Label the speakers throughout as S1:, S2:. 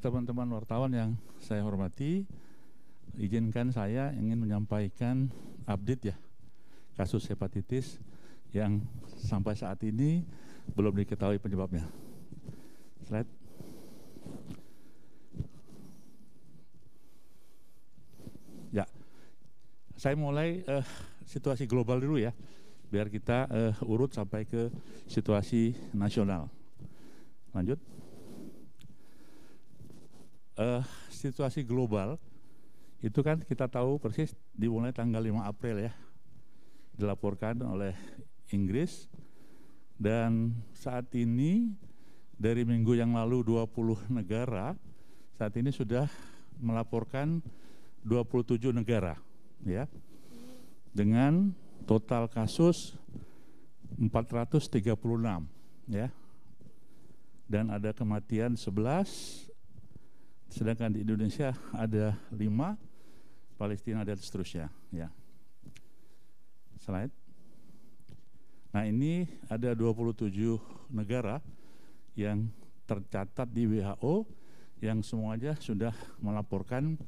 S1: teman-teman wartawan yang saya hormati, izinkan saya ingin menyampaikan update ya kasus hepatitis yang sampai saat ini belum diketahui penyebabnya. Slide. Ya, saya mulai uh, situasi global dulu ya, biar kita uh, urut sampai ke situasi nasional. Lanjut uh, situasi global itu kan kita tahu persis dimulai tanggal 5 April ya dilaporkan oleh Inggris dan saat ini dari minggu yang lalu 20 negara saat ini sudah melaporkan 27 negara ya dengan total kasus 436 ya dan ada kematian 11 sedangkan di Indonesia ada lima, Palestina dan seterusnya. Ya. Slide. Nah ini ada 27 negara yang tercatat di WHO yang semuanya sudah melaporkan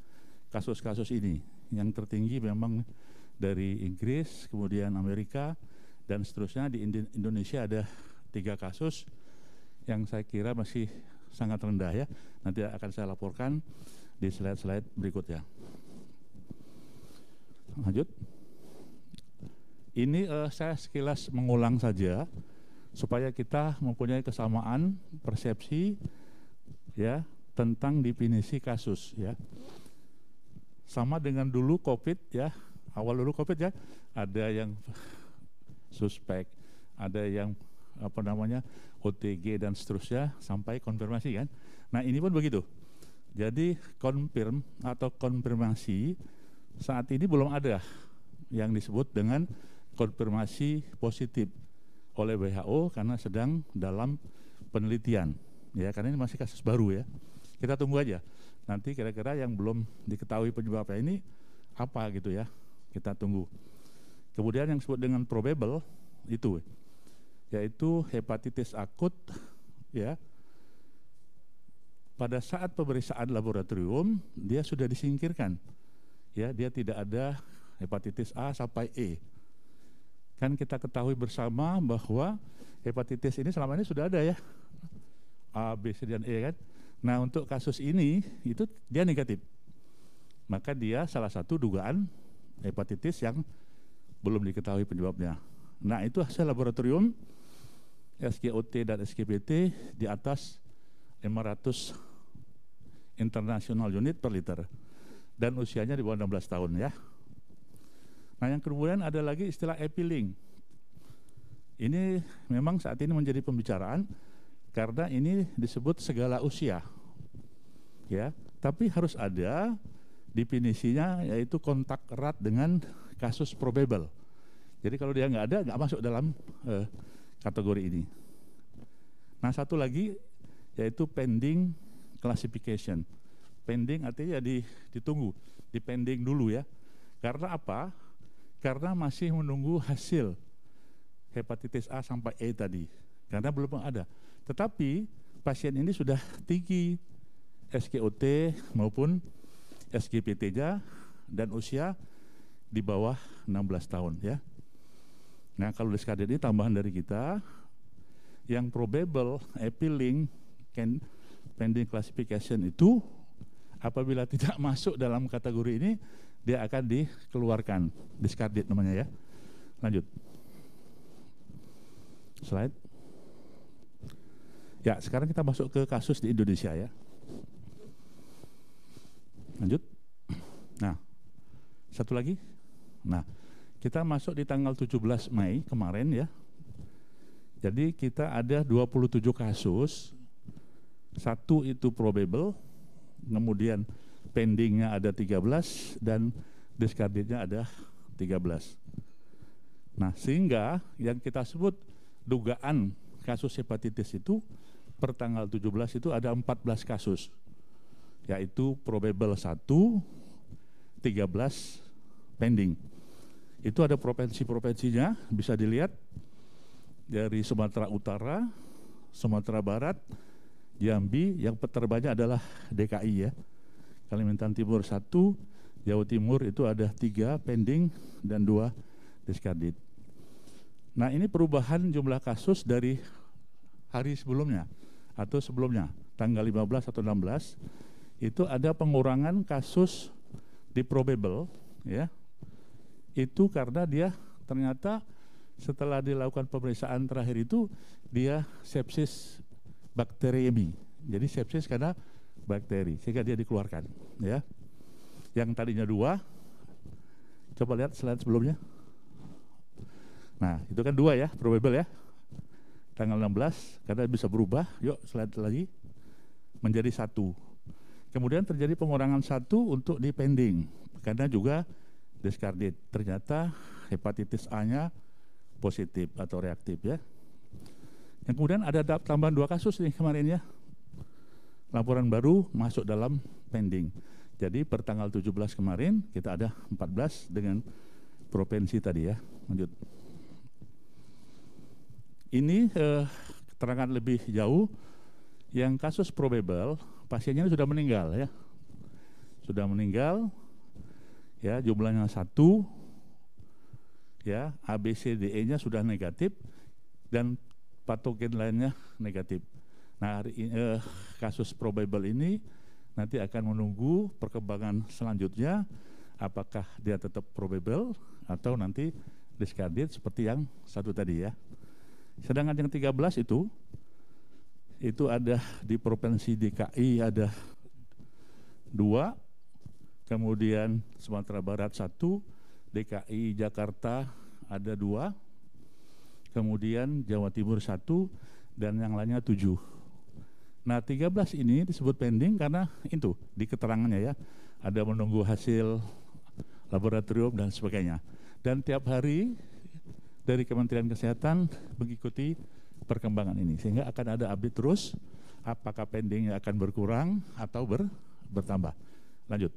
S1: kasus-kasus ini. Yang tertinggi memang dari Inggris, kemudian Amerika, dan seterusnya di Indonesia ada tiga kasus yang saya kira masih sangat rendah ya. Nanti akan saya laporkan di slide-slide berikutnya. Lanjut. Ini uh, saya sekilas mengulang saja supaya kita mempunyai kesamaan persepsi ya tentang definisi kasus ya. Sama dengan dulu Covid ya, awal dulu Covid ya, ada yang suspek, ada yang apa namanya OTG dan seterusnya sampai konfirmasi kan. Nah ini pun begitu. Jadi konfirm atau konfirmasi saat ini belum ada yang disebut dengan konfirmasi positif oleh WHO karena sedang dalam penelitian. Ya karena ini masih kasus baru ya. Kita tunggu aja. Nanti kira-kira yang belum diketahui penyebabnya ini apa gitu ya. Kita tunggu. Kemudian yang disebut dengan probable itu yaitu hepatitis akut ya. Pada saat pemeriksaan laboratorium dia sudah disingkirkan. Ya, dia tidak ada hepatitis A sampai E. Kan kita ketahui bersama bahwa hepatitis ini selama ini sudah ada ya. A, B, C dan E kan. Nah, untuk kasus ini itu dia negatif. Maka dia salah satu dugaan hepatitis yang belum diketahui penyebabnya. Nah, itu hasil laboratorium SGOT dan SGPT di atas 500 international unit per liter dan usianya di bawah 16 tahun ya. Nah yang kemudian ada lagi istilah epiling. Ini memang saat ini menjadi pembicaraan karena ini disebut segala usia. Ya, tapi harus ada definisinya yaitu kontak erat dengan kasus probable. Jadi kalau dia nggak ada nggak masuk dalam eh, kategori ini. Nah satu lagi yaitu pending classification. Pending artinya di, ditunggu, dipending dulu ya. Karena apa? Karena masih menunggu hasil hepatitis A sampai E tadi. Karena belum ada. Tetapi pasien ini sudah tinggi SKOT maupun SGPT-nya dan usia di bawah 16 tahun ya. Nah kalau ini tambahan dari kita yang probable appealing can pending classification itu apabila tidak masuk dalam kategori ini dia akan dikeluarkan discarded namanya ya lanjut slide ya sekarang kita masuk ke kasus di Indonesia ya lanjut nah satu lagi nah kita masuk di tanggal 17 Mei kemarin ya. Jadi kita ada 27 kasus. Satu itu probable, kemudian pendingnya ada 13 dan discardednya ada 13. Nah, sehingga yang kita sebut dugaan kasus hepatitis itu per tanggal 17 itu ada 14 kasus yaitu probable 1 13 pending. Itu ada provinsi-provinsinya, bisa dilihat dari Sumatera Utara, Sumatera Barat, Jambi, yang terbanyak adalah DKI ya. Kalimantan Timur satu, Jawa Timur itu ada tiga pending dan dua diskredit. Nah ini perubahan jumlah kasus dari hari sebelumnya atau sebelumnya tanggal 15 atau 16 itu ada pengurangan kasus di probable ya itu karena dia ternyata setelah dilakukan pemeriksaan terakhir itu dia sepsis bakteriemi. Jadi sepsis karena bakteri sehingga dia dikeluarkan ya. Yang tadinya dua coba lihat slide sebelumnya. Nah, itu kan dua ya, probable ya. Tanggal 16 karena bisa berubah. Yuk, slide lagi menjadi satu. Kemudian terjadi pengurangan satu untuk pending karena juga diskardit. Ternyata hepatitis A-nya positif atau reaktif ya. Yang kemudian ada tambahan dua kasus nih kemarin ya. Laporan baru masuk dalam pending. Jadi per tanggal 17 kemarin kita ada 14 dengan provinsi tadi ya. Lanjut. Ini eh, keterangan lebih jauh yang kasus probable pasiennya sudah meninggal ya. Sudah meninggal ya jumlahnya satu, ya ABCDE-nya sudah negatif dan patogen lainnya negatif. Nah hari ini, eh, kasus probable ini nanti akan menunggu perkembangan selanjutnya apakah dia tetap probable atau nanti discarded seperti yang satu tadi ya. Sedangkan yang 13 itu itu ada di provinsi DKI ada dua kemudian Sumatera Barat satu, DKI Jakarta ada dua, kemudian Jawa Timur satu, dan yang lainnya tujuh. Nah 13 ini disebut pending karena itu di keterangannya ya, ada menunggu hasil laboratorium dan sebagainya. Dan tiap hari dari Kementerian Kesehatan mengikuti perkembangan ini sehingga akan ada update terus apakah pendingnya akan berkurang atau ber, bertambah. Lanjut.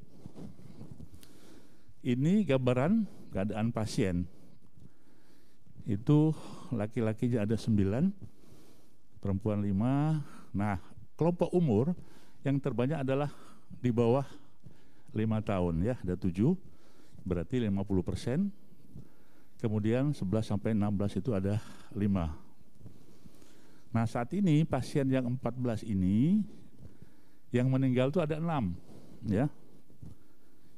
S1: Ini gambaran keadaan pasien. Itu laki lakinya ada sembilan, perempuan lima. Nah, kelompok umur yang terbanyak adalah di bawah lima tahun ya, ada tujuh, berarti 50 persen. Kemudian 11 sampai 16 itu ada lima. Nah saat ini pasien yang 14 ini yang meninggal itu ada enam, ya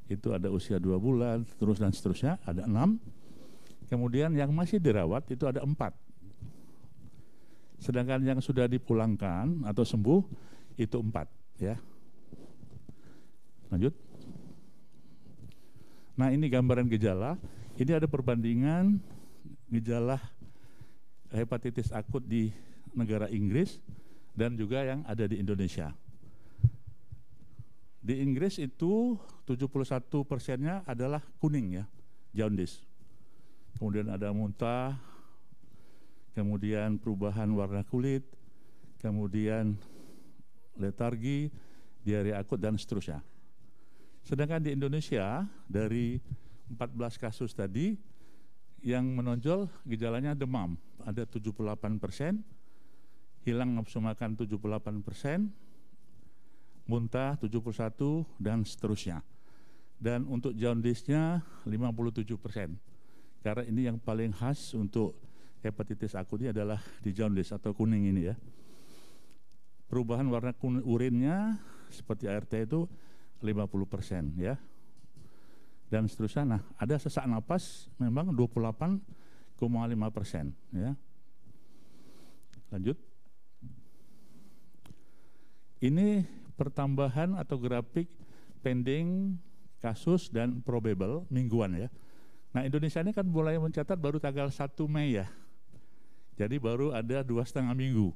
S1: itu ada usia dua bulan, terus dan seterusnya, ada enam. Kemudian yang masih dirawat itu ada empat. Sedangkan yang sudah dipulangkan atau sembuh itu empat, ya. Lanjut. Nah ini gambaran gejala. Ini ada perbandingan gejala hepatitis akut di negara Inggris dan juga yang ada di Indonesia. Di Inggris itu 71 persennya adalah kuning ya, jaundice. Kemudian ada muntah, kemudian perubahan warna kulit, kemudian letargi, diare akut dan seterusnya. Sedangkan di Indonesia dari 14 kasus tadi yang menonjol gejalanya demam ada 78 persen, hilang nafsu makan 78 persen, muntah 71 dan seterusnya. Dan untuk jaundisnya 57 persen. Karena ini yang paling khas untuk hepatitis akut ini adalah di jaundis atau kuning ini ya. Perubahan warna kuning urinnya seperti ART itu 50 persen ya. Dan seterusnya, nah ada sesak napas memang 28,5 persen ya. Lanjut. Ini pertambahan atau grafik pending kasus dan probable mingguan ya. Nah Indonesia ini kan mulai mencatat baru tanggal 1 Mei ya. Jadi baru ada dua setengah minggu.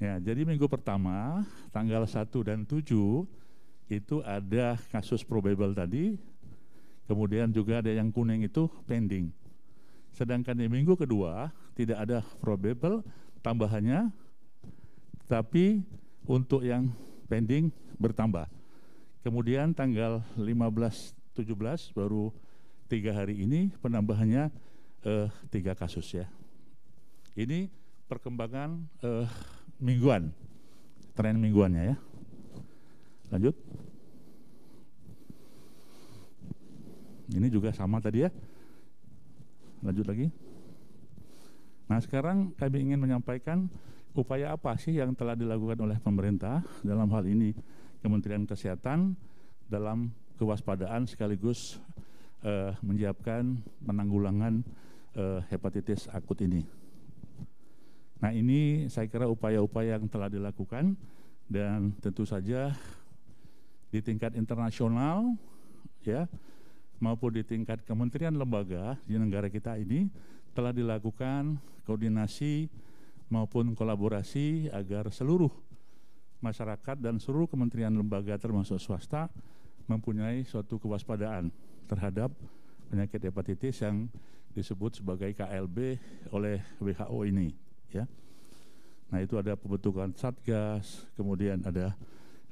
S1: Ya, jadi minggu pertama tanggal 1 dan 7 itu ada kasus probable tadi, kemudian juga ada yang kuning itu pending. Sedangkan di minggu kedua tidak ada probable tambahannya, tapi untuk yang pending bertambah. Kemudian tanggal 15-17 baru tiga hari ini penambahannya eh, tiga kasus ya. Ini perkembangan eh, mingguan, tren mingguannya ya. Lanjut. Ini juga sama tadi ya. Lanjut lagi. Nah sekarang kami ingin menyampaikan upaya apa sih yang telah dilakukan oleh pemerintah dalam hal ini Kementerian Kesehatan dalam kewaspadaan sekaligus uh, menyiapkan penanggulangan uh, hepatitis akut ini. Nah ini saya kira upaya-upaya yang telah dilakukan dan tentu saja di tingkat internasional ya maupun di tingkat kementerian lembaga di negara kita ini telah dilakukan koordinasi maupun kolaborasi agar seluruh masyarakat dan seluruh kementerian lembaga termasuk swasta mempunyai suatu kewaspadaan terhadap penyakit hepatitis yang disebut sebagai KLB oleh WHO ini ya. Nah, itu ada pembentukan satgas, kemudian ada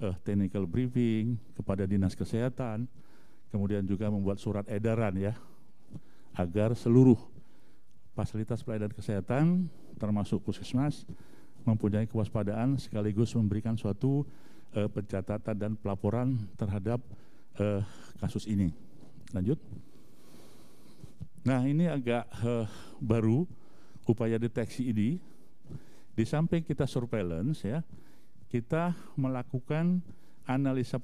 S1: uh, technical briefing kepada dinas kesehatan, kemudian juga membuat surat edaran ya agar seluruh fasilitas pelayanan kesehatan termasuk puskesmas mempunyai kewaspadaan sekaligus memberikan suatu uh, pencatatan dan pelaporan terhadap uh, kasus ini. Lanjut. Nah, ini agak uh, baru upaya deteksi ini. Di samping kita surveillance ya, kita melakukan analisa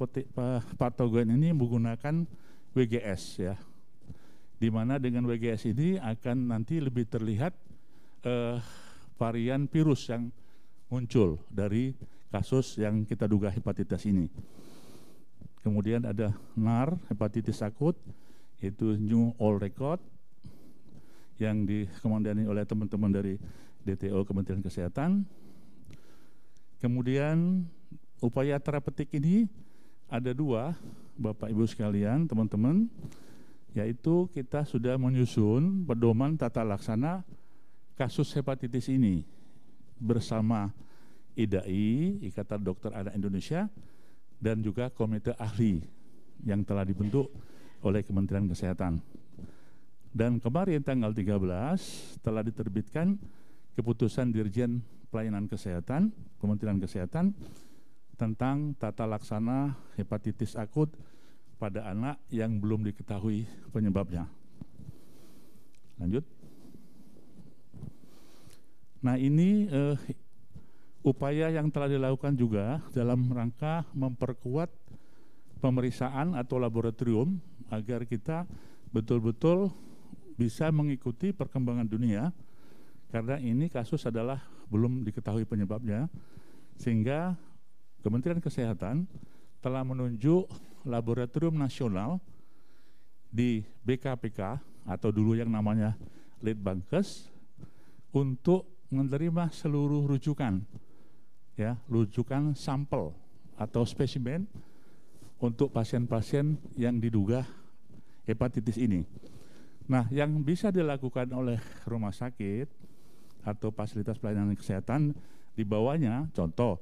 S1: patogen ini menggunakan WGS ya. dimana dengan WGS ini akan nanti lebih terlihat uh, varian virus yang muncul dari kasus yang kita duga hepatitis ini. Kemudian ada NAR, hepatitis akut, itu New All Record yang dikomandani oleh teman-teman dari DTO Kementerian Kesehatan. Kemudian upaya terapeutik ini ada dua, Bapak Ibu sekalian, teman-teman, yaitu kita sudah menyusun pedoman tata laksana kasus hepatitis ini bersama IDAI, Ikatan Dokter Anak Indonesia, dan juga komite ahli yang telah dibentuk oleh Kementerian Kesehatan. Dan kemarin tanggal 13 telah diterbitkan keputusan Dirjen Pelayanan Kesehatan Kementerian Kesehatan tentang tata laksana hepatitis akut pada anak yang belum diketahui penyebabnya. Lanjut. Nah ini uh, upaya yang telah dilakukan juga dalam rangka memperkuat pemeriksaan atau laboratorium agar kita betul-betul bisa mengikuti perkembangan dunia karena ini kasus adalah belum diketahui penyebabnya sehingga Kementerian Kesehatan telah menunjuk laboratorium nasional di BKPK atau dulu yang namanya Litbangkes untuk menerima seluruh rujukan, ya rujukan sampel atau spesimen untuk pasien-pasien yang diduga hepatitis ini. Nah, yang bisa dilakukan oleh rumah sakit atau fasilitas pelayanan kesehatan di bawahnya, contoh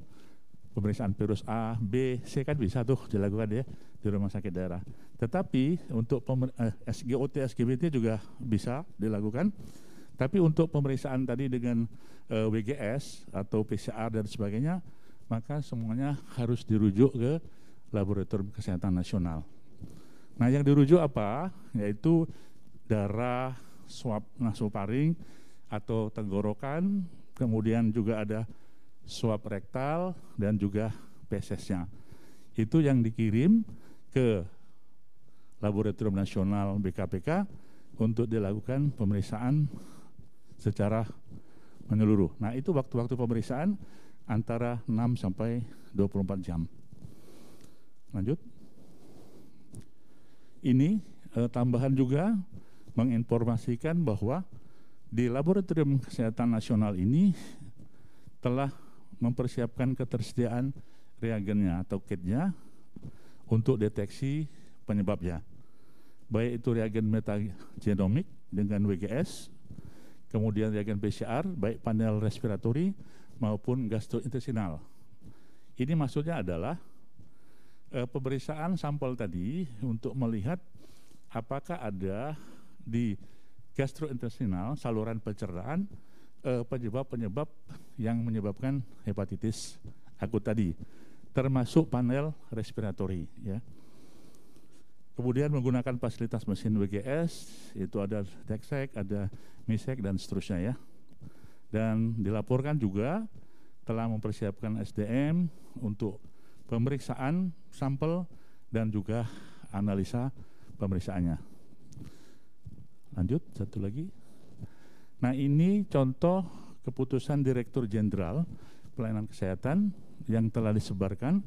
S1: pemeriksaan virus A, B, C kan bisa tuh dilakukan ya di rumah sakit daerah. Tetapi untuk eh, SGOT, SGBT juga bisa dilakukan tapi untuk pemeriksaan tadi dengan e, eh, WGS atau PCR dan sebagainya, maka semuanya harus dirujuk ke Laboratorium Kesehatan Nasional. Nah, yang dirujuk apa? Yaitu darah swab nasofaring atau tenggorokan, kemudian juga ada swab rektal dan juga PCS-nya. Itu yang dikirim ke Laboratorium Nasional BKPK untuk dilakukan pemeriksaan secara menyeluruh. Nah, itu waktu-waktu pemeriksaan antara 6 sampai 24 jam. Lanjut. Ini e, tambahan juga menginformasikan bahwa di Laboratorium Kesehatan Nasional ini telah mempersiapkan ketersediaan reagennya atau kitnya untuk deteksi penyebabnya. Baik itu reagen metagenomik dengan WGS kemudian reagen PCR, baik panel respiratori maupun gastrointestinal. Ini maksudnya adalah e, pemeriksaan sampel tadi untuk melihat apakah ada di gastrointestinal, saluran pencernaan, eh, penyebab-penyebab yang menyebabkan hepatitis akut tadi, termasuk panel respiratori. Ya. Kemudian menggunakan fasilitas mesin WGS, itu ada deksek, ada Misek dan seterusnya ya. Dan dilaporkan juga telah mempersiapkan SDM untuk pemeriksaan sampel dan juga analisa pemeriksaannya. Lanjut, satu lagi. Nah ini contoh keputusan Direktur Jenderal Pelayanan Kesehatan yang telah disebarkan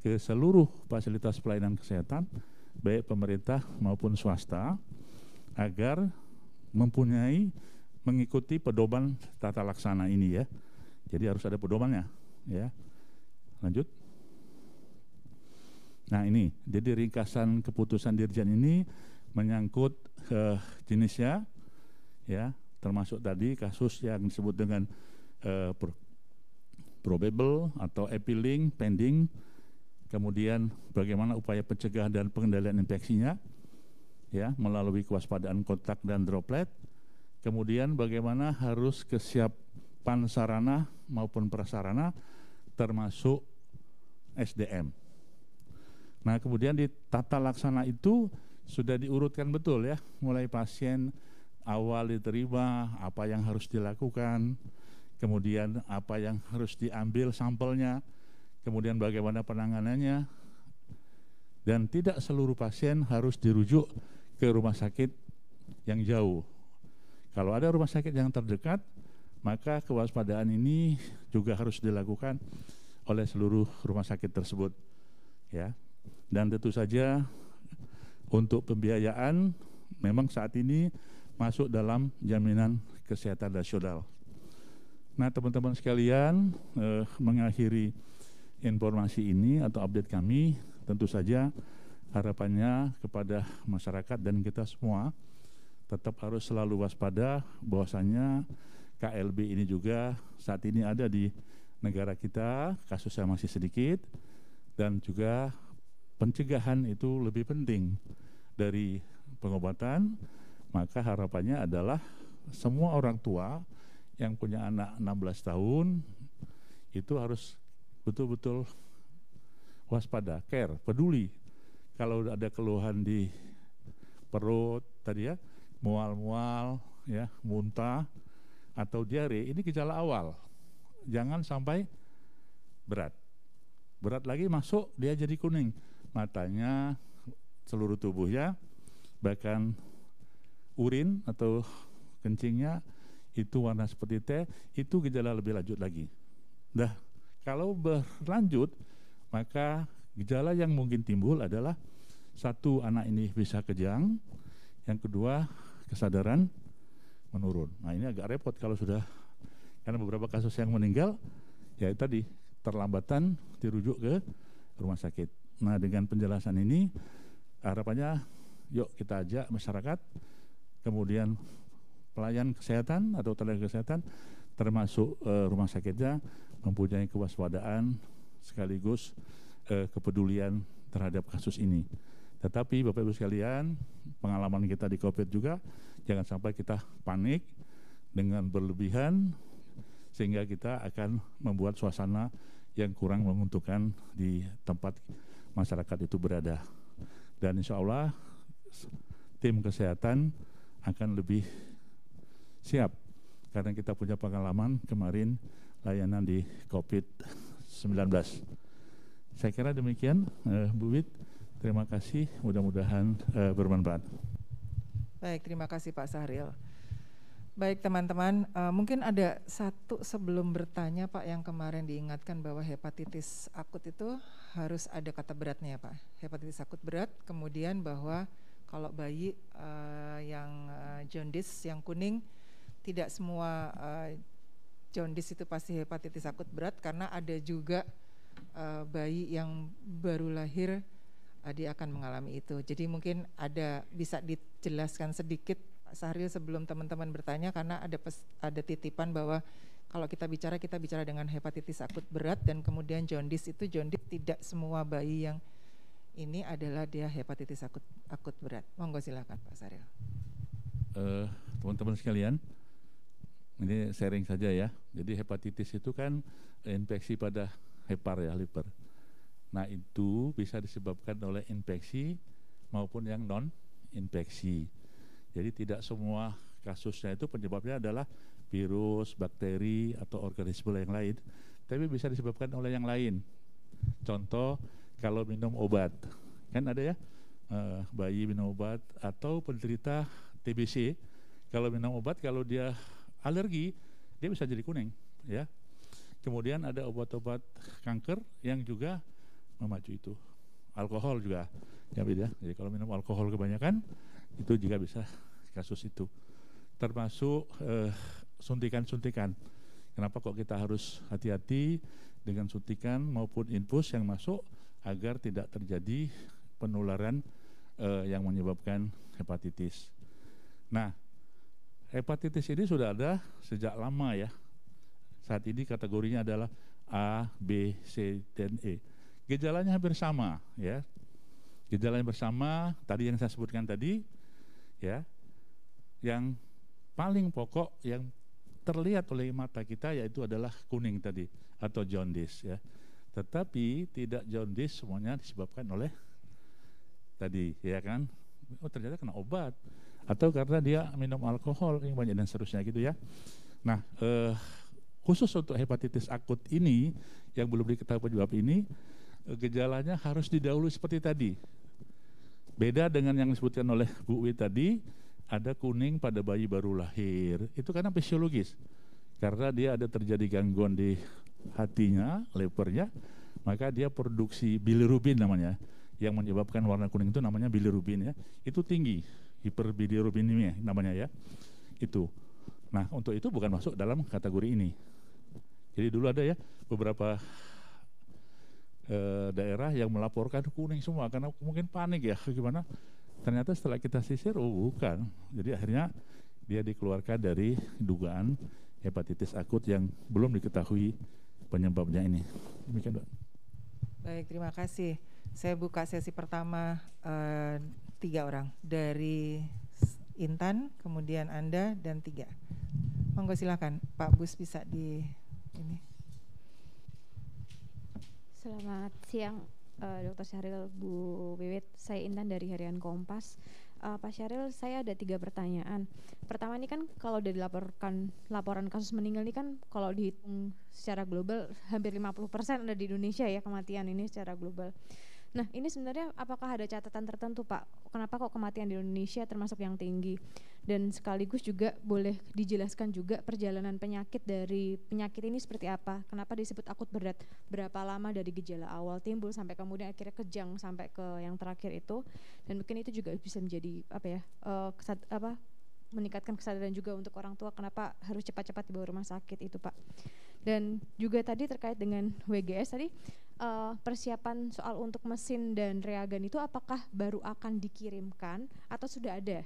S1: ke seluruh fasilitas pelayanan kesehatan baik pemerintah maupun swasta agar mempunyai mengikuti pedoman tata laksana ini ya. Jadi harus ada pedomannya ya. Lanjut. Nah ini, jadi ringkasan keputusan dirjen ini menyangkut eh, jenisnya, ya termasuk tadi kasus yang disebut dengan eh, probable atau appealing, pending, kemudian bagaimana upaya pencegahan dan pengendalian infeksinya ya melalui kewaspadaan kontak dan droplet kemudian bagaimana harus kesiapan sarana maupun prasarana termasuk SDM nah kemudian di tata laksana itu sudah diurutkan betul ya mulai pasien awal diterima apa yang harus dilakukan kemudian apa yang harus diambil sampelnya kemudian bagaimana penanganannya, dan tidak seluruh pasien harus dirujuk ke rumah sakit yang jauh. Kalau ada rumah sakit yang terdekat, maka kewaspadaan ini juga harus dilakukan oleh seluruh rumah sakit tersebut, ya. Dan tentu saja untuk pembiayaan memang saat ini masuk dalam jaminan kesehatan nasional. Nah, teman-teman sekalian, eh, mengakhiri informasi ini atau update kami tentu saja harapannya kepada masyarakat dan kita semua tetap harus selalu waspada bahwasanya KLB ini juga saat ini ada di negara kita kasusnya masih sedikit dan juga pencegahan itu lebih penting dari pengobatan maka harapannya adalah semua orang tua yang punya anak 16 tahun itu harus betul-betul waspada, care, peduli. Kalau ada keluhan di perut tadi ya, mual-mual, ya, muntah atau diare, ini gejala awal. Jangan sampai berat. Berat lagi masuk dia jadi kuning, matanya, seluruh tubuhnya, bahkan urin atau kencingnya itu warna seperti teh, itu gejala lebih lanjut lagi. Dah kalau berlanjut, maka gejala yang mungkin timbul adalah satu anak ini bisa kejang, yang kedua kesadaran menurun. Nah ini agak repot kalau sudah karena beberapa kasus yang meninggal ya tadi terlambatan dirujuk ke rumah sakit. Nah dengan penjelasan ini harapannya yuk kita ajak masyarakat kemudian pelayan kesehatan atau tenaga kesehatan termasuk eh, rumah sakitnya mempunyai kewaspadaan sekaligus eh, kepedulian terhadap kasus ini. Tetapi Bapak Ibu sekalian, pengalaman kita di COVID juga jangan sampai kita panik dengan berlebihan sehingga kita akan membuat suasana yang kurang menguntungkan di tempat masyarakat itu berada. Dan insya Allah tim kesehatan akan lebih siap karena kita punya pengalaman kemarin layanan di COVID-19. Saya kira demikian, uh, Bu Wit. Terima kasih, mudah-mudahan uh, bermanfaat.
S2: Baik, terima kasih Pak Sahril. Baik teman-teman, uh, mungkin ada satu sebelum bertanya Pak yang kemarin diingatkan bahwa hepatitis akut itu harus ada kata beratnya ya, Pak. Hepatitis akut berat, kemudian bahwa kalau bayi uh, yang uh, jaundice yang kuning tidak semua uh, jaundice itu pasti hepatitis akut berat karena ada juga uh, bayi yang baru lahir uh, dia akan mengalami itu. Jadi mungkin ada bisa dijelaskan sedikit Pak Sahril sebelum teman-teman bertanya karena ada pes, ada titipan bahwa kalau kita bicara kita bicara dengan hepatitis akut berat dan kemudian jaundice itu jaundice tidak semua bayi yang ini adalah dia hepatitis akut akut berat. Monggo silakan Pak Sahril.
S1: Uh, teman-teman sekalian, ini sharing saja ya. Jadi hepatitis itu kan infeksi pada hepar ya liver. Nah itu bisa disebabkan oleh infeksi maupun yang non infeksi. Jadi tidak semua kasusnya itu penyebabnya adalah virus, bakteri atau organisme yang lain, tapi bisa disebabkan oleh yang lain. Contoh kalau minum obat, kan ada ya eh, bayi minum obat atau penderita TBC kalau minum obat kalau dia alergi dia bisa jadi kuning ya kemudian ada obat-obat kanker yang juga memacu itu alkohol juga ya beda ya. jadi kalau minum alkohol kebanyakan itu juga bisa kasus itu termasuk suntikan eh, suntikan-suntikan kenapa kok kita harus hati-hati dengan suntikan maupun infus yang masuk agar tidak terjadi penularan eh, yang menyebabkan hepatitis nah Hepatitis ini sudah ada sejak lama ya. Saat ini kategorinya adalah A, B, C, dan E. Gejalanya hampir sama ya. Gejalanya bersama tadi yang saya sebutkan tadi ya. Yang paling pokok yang terlihat oleh mata kita yaitu adalah kuning tadi atau jaundice ya. Tetapi tidak jaundice semuanya disebabkan oleh tadi ya kan. Oh ternyata kena obat atau karena dia minum alkohol yang banyak dan seterusnya gitu ya. Nah, eh, khusus untuk hepatitis akut ini yang belum diketahui penyebab ini eh, gejalanya harus didahului seperti tadi. Beda dengan yang disebutkan oleh Bu Wi tadi, ada kuning pada bayi baru lahir. Itu karena fisiologis. Karena dia ada terjadi gangguan di hatinya, levernya, maka dia produksi bilirubin namanya yang menyebabkan warna kuning itu namanya bilirubin ya. Itu tinggi hiperbilirubinemia namanya ya. Itu. Nah, untuk itu bukan masuk dalam kategori ini. Jadi dulu ada ya beberapa e, daerah yang melaporkan kuning semua karena mungkin panik ya gimana. Ternyata setelah kita sisir oh bukan. Jadi akhirnya dia dikeluarkan dari dugaan hepatitis akut yang belum diketahui penyebabnya ini. Demikian,
S2: Baik, terima kasih. Saya buka sesi pertama e, tiga orang dari Intan, kemudian Anda dan tiga. Monggo silakan, Pak Bus bisa di ini.
S3: Selamat siang, uh, eh, Dr. Syahril, Bu Wiwit. Saya Intan dari Harian Kompas. Uh, Pak Syahril, saya ada tiga pertanyaan. Pertama ini kan kalau dari laporan kasus meninggal ini kan kalau dihitung secara global hampir 50% ada di Indonesia ya kematian ini secara global. Nah, ini sebenarnya apakah ada catatan tertentu, Pak? Kenapa kok kematian di Indonesia termasuk yang tinggi? Dan sekaligus juga boleh dijelaskan juga perjalanan penyakit dari penyakit ini seperti apa? Kenapa disebut akut berat? Berapa lama dari gejala awal timbul sampai kemudian akhirnya kejang sampai ke yang terakhir itu? Dan mungkin itu juga bisa menjadi apa ya? Uh, kesat, apa meningkatkan kesadaran juga untuk orang tua kenapa harus cepat-cepat dibawa rumah sakit itu Pak. Dan juga tadi terkait dengan WGS tadi uh, persiapan soal untuk mesin dan reagen itu apakah baru akan dikirimkan atau sudah ada?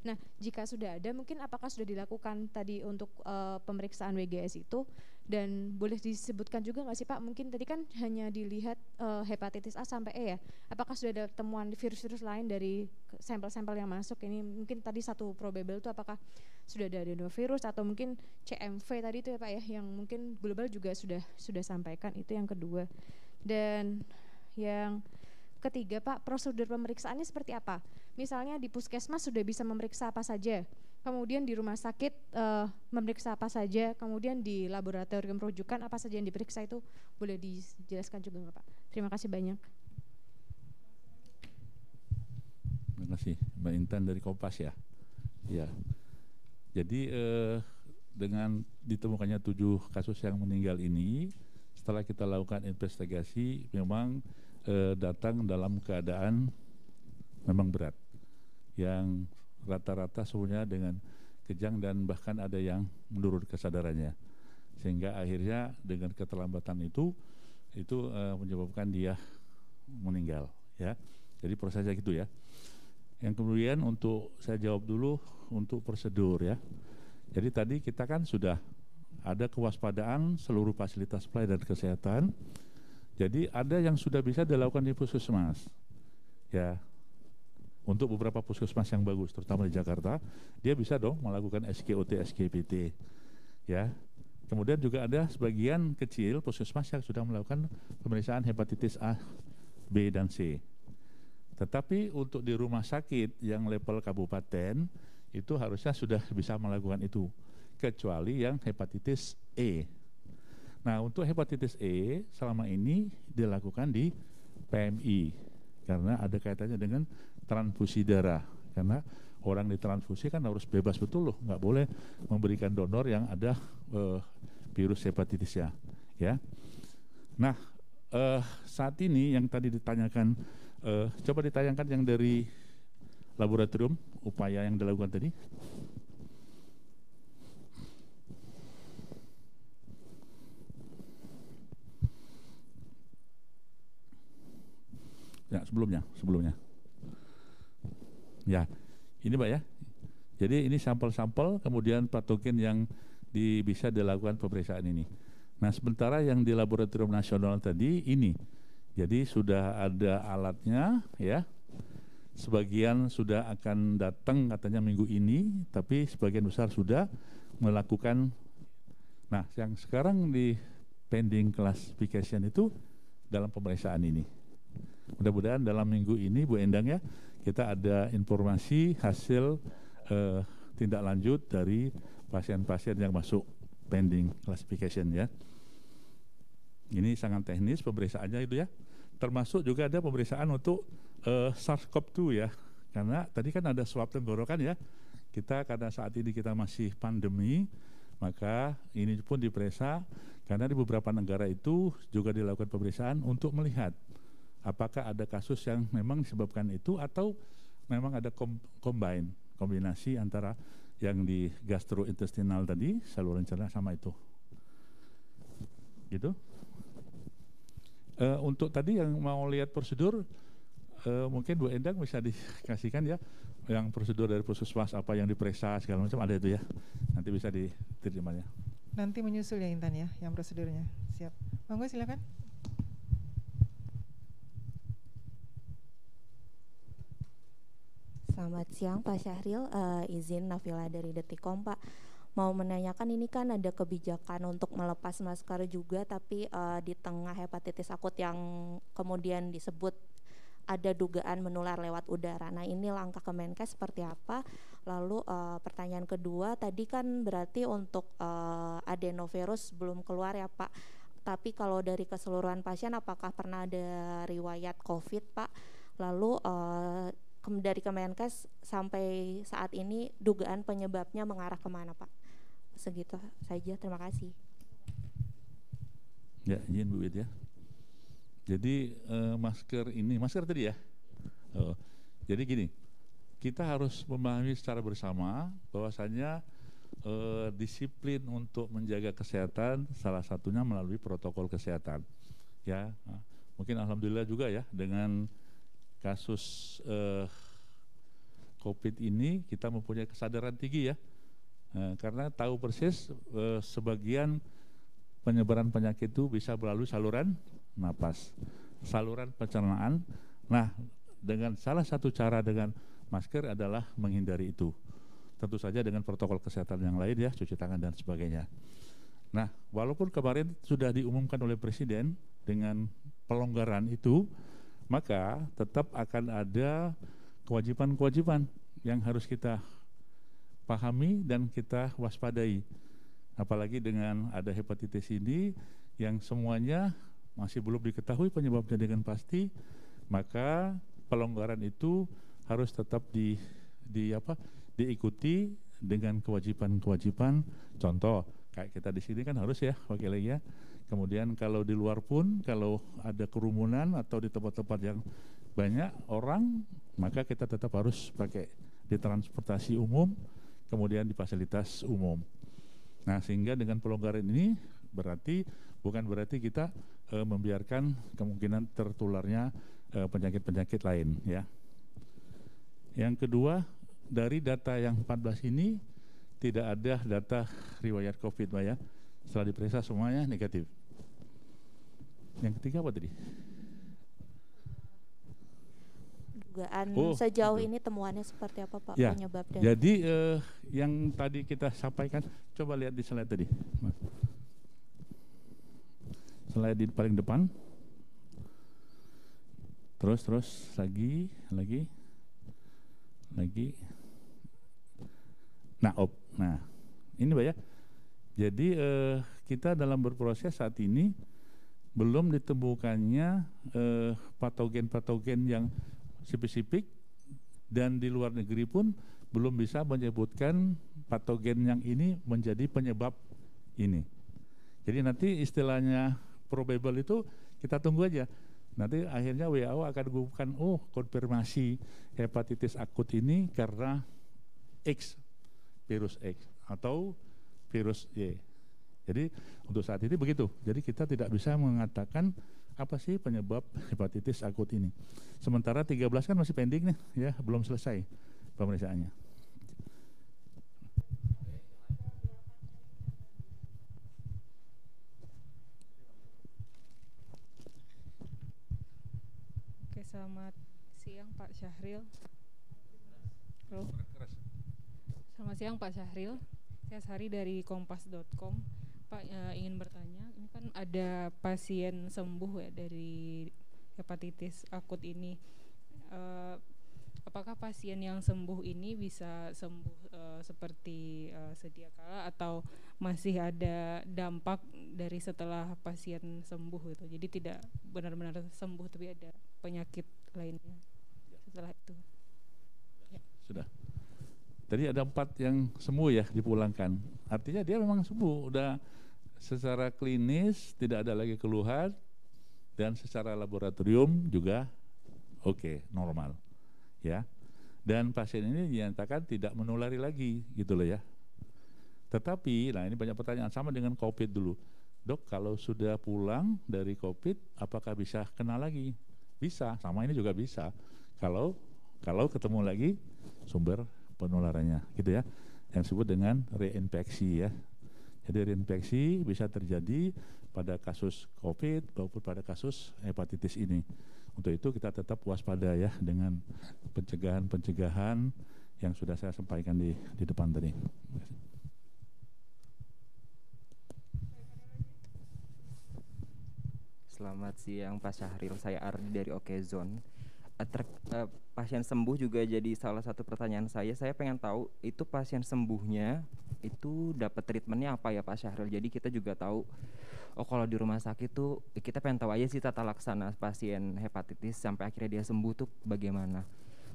S3: Nah, jika sudah ada, mungkin apakah sudah dilakukan tadi untuk uh, pemeriksaan WGS itu? Dan boleh disebutkan juga nggak sih Pak, mungkin tadi kan hanya dilihat uh, hepatitis A sampai E ya, apakah sudah ada temuan virus-virus lain dari sampel-sampel yang masuk? Ini mungkin tadi satu probable itu apakah sudah ada adenovirus atau mungkin CMV tadi itu ya Pak ya, yang mungkin global juga sudah sudah sampaikan, itu yang kedua. Dan yang ketiga Pak, prosedur pemeriksaannya seperti apa? Misalnya di puskesmas sudah bisa memeriksa apa saja, kemudian di rumah sakit uh, memeriksa apa saja, kemudian di laboratorium rujukan apa saja yang diperiksa itu boleh dijelaskan juga Pak? Terima kasih banyak.
S1: Terima kasih Mbak Intan dari Kompas ya. Ya, jadi eh, dengan ditemukannya tujuh kasus yang meninggal ini, setelah kita lakukan investigasi memang e, datang dalam keadaan memang berat yang rata-rata semuanya dengan kejang dan bahkan ada yang menurun kesadarannya sehingga akhirnya dengan keterlambatan itu itu e, menyebabkan dia meninggal ya jadi prosesnya gitu ya yang kemudian untuk saya jawab dulu untuk prosedur ya jadi tadi kita kan sudah ada kewaspadaan seluruh fasilitas pelayanan kesehatan. Jadi ada yang sudah bisa dilakukan di puskesmas. Ya. Untuk beberapa puskesmas yang bagus terutama di Jakarta, dia bisa dong melakukan SKOT SKPT. Ya. Kemudian juga ada sebagian kecil puskesmas yang sudah melakukan pemeriksaan hepatitis A, B dan C. Tetapi untuk di rumah sakit yang level kabupaten itu harusnya sudah bisa melakukan itu kecuali yang hepatitis E. Nah, untuk hepatitis E selama ini dilakukan di PMI karena ada kaitannya dengan transfusi darah. Karena orang ditransfusi kan harus bebas betul loh, nggak boleh memberikan donor yang ada uh, virus hepatitis ya. Nah, uh, saat ini yang tadi ditanyakan, uh, coba ditayangkan yang dari laboratorium upaya yang dilakukan tadi. Ya, sebelumnya, sebelumnya. Ya, ini Pak ya. Jadi ini sampel-sampel kemudian patogen yang di, bisa dilakukan pemeriksaan ini. Nah, sementara yang di laboratorium nasional tadi ini. Jadi sudah ada alatnya ya. Sebagian sudah akan datang katanya minggu ini, tapi sebagian besar sudah melakukan Nah, yang sekarang di pending classification itu dalam pemeriksaan ini. Mudah-mudahan dalam minggu ini Bu Endang ya kita ada informasi hasil uh, tindak lanjut dari pasien-pasien yang masuk pending classification ya. Ini sangat teknis pemeriksaannya itu ya. Termasuk juga ada pemeriksaan untuk uh, eh, SARS-CoV-2 ya. Karena tadi kan ada swab tenggorokan ya. Kita karena saat ini kita masih pandemi, maka ini pun diperiksa karena di beberapa negara itu juga dilakukan pemeriksaan untuk melihat apakah ada kasus yang memang disebabkan itu atau memang ada kom combine kombinasi antara yang di gastrointestinal tadi saluran cerna sama itu gitu e, untuk tadi yang mau lihat prosedur e, mungkin Bu Endang bisa dikasihkan ya yang prosedur dari puskesmas apa yang diperiksa segala macam ada itu ya nanti bisa diterimanya
S2: nanti menyusul ya Intan ya yang prosedurnya
S4: siap monggo silakan selamat siang Pak Syahril. Uh, izin Nafila dari Detikom Pak. Mau menanyakan ini kan ada kebijakan untuk melepas masker juga, tapi uh, di tengah hepatitis akut yang kemudian disebut ada dugaan menular lewat udara. Nah, ini langkah Kemenkes seperti apa? Lalu uh, pertanyaan kedua tadi kan berarti untuk uh, adenovirus belum keluar ya, Pak. Tapi kalau dari keseluruhan pasien apakah pernah ada riwayat COVID, Pak? Lalu uh, dari Kemenkes sampai saat ini dugaan penyebabnya mengarah kemana Pak? Segitu saja, terima kasih.
S1: Ya, izin Bu ya. Jadi eh, masker ini, masker tadi ya. Oh, jadi gini, kita harus memahami secara bersama bahwasanya eh, disiplin untuk menjaga kesehatan salah satunya melalui protokol kesehatan. Ya, mungkin alhamdulillah juga ya dengan kasus eh, COVID ini kita mempunyai kesadaran tinggi ya, eh, karena tahu persis eh, sebagian penyebaran penyakit itu bisa melalui saluran napas, saluran pencernaan. Nah, dengan salah satu cara dengan masker adalah menghindari itu. Tentu saja dengan protokol kesehatan yang lain ya, cuci tangan dan sebagainya. Nah, walaupun kemarin sudah diumumkan oleh Presiden dengan pelonggaran itu, maka tetap akan ada kewajiban-kewajiban yang harus kita pahami dan kita waspadai. Apalagi dengan ada hepatitis ini yang semuanya masih belum diketahui penyebabnya dengan pasti, maka pelonggaran itu harus tetap di di apa diikuti dengan kewajiban-kewajiban contoh kayak kita di sini kan harus ya lagi ya. Kemudian kalau di luar pun kalau ada kerumunan atau di tempat-tempat yang banyak orang maka kita tetap harus pakai di transportasi umum kemudian di fasilitas umum. Nah sehingga dengan pelonggaran ini berarti bukan berarti kita e, membiarkan kemungkinan tertularnya eh, penyakit-penyakit lain ya. Yang kedua dari data yang 14 ini tidak ada data riwayat COVID Pak ya. Setelah diperiksa semuanya negatif. Yang ketiga apa tadi?
S4: Dugaan oh, sejauh itu. ini temuannya seperti apa Pak ya. penyebab dari? Jadi
S1: eh, yang tadi kita sampaikan, coba lihat di slide tadi. Slide di paling depan. Terus terus lagi lagi lagi. Nah, op Nah, ini banyak. Ya. Jadi eh, kita dalam berproses saat ini belum ditemukannya patogen eh, patogen-patogen yang spesifik dan di luar negeri pun belum bisa menyebutkan patogen yang ini menjadi penyebab ini. Jadi nanti istilahnya probable itu kita tunggu aja. Nanti akhirnya WHO akan bukan oh konfirmasi hepatitis akut ini karena X virus X atau virus Y. Jadi untuk saat ini begitu. Jadi kita tidak bisa mengatakan apa sih penyebab hepatitis akut ini. Sementara 13 kan masih pending nih, ya belum selesai pemeriksaannya.
S5: Oke, selamat siang Pak Syahril. Halo. Selamat siang Pak Syahril. Saya Sari dari kompas.com. Pak ya, ingin bertanya, ini kan ada pasien sembuh ya dari hepatitis akut ini. E, apakah pasien yang sembuh ini bisa sembuh e, seperti e, sedia kala atau masih ada dampak dari setelah pasien sembuh itu? Jadi tidak benar-benar sembuh tapi ada penyakit lainnya setelah itu.
S1: Ya. Sudah. Tadi ada empat yang sembuh ya dipulangkan. Artinya dia memang sembuh, udah secara klinis tidak ada lagi keluhan dan secara laboratorium juga oke okay, normal ya. Dan pasien ini dinyatakan tidak menulari lagi gitu loh ya. Tetapi, nah ini banyak pertanyaan sama dengan COVID dulu. Dok, kalau sudah pulang dari COVID, apakah bisa kenal lagi? Bisa, sama ini juga bisa. Kalau kalau ketemu lagi sumber penularannya gitu ya yang disebut dengan reinfeksi ya jadi reinfeksi bisa terjadi pada kasus COVID maupun pada kasus hepatitis ini. Untuk itu kita tetap waspada ya dengan pencegahan-pencegahan yang sudah saya sampaikan di di depan tadi.
S5: Selamat siang Pak Syahril, saya Ardi dari Okezone ter, uh, pasien sembuh juga jadi salah satu pertanyaan saya. Saya pengen tahu itu pasien sembuhnya itu dapat treatmentnya apa ya Pak Syahril. Jadi kita juga tahu oh kalau di rumah sakit tuh ya kita pengen tahu aja sih tata laksana pasien hepatitis sampai akhirnya dia sembuh tuh bagaimana.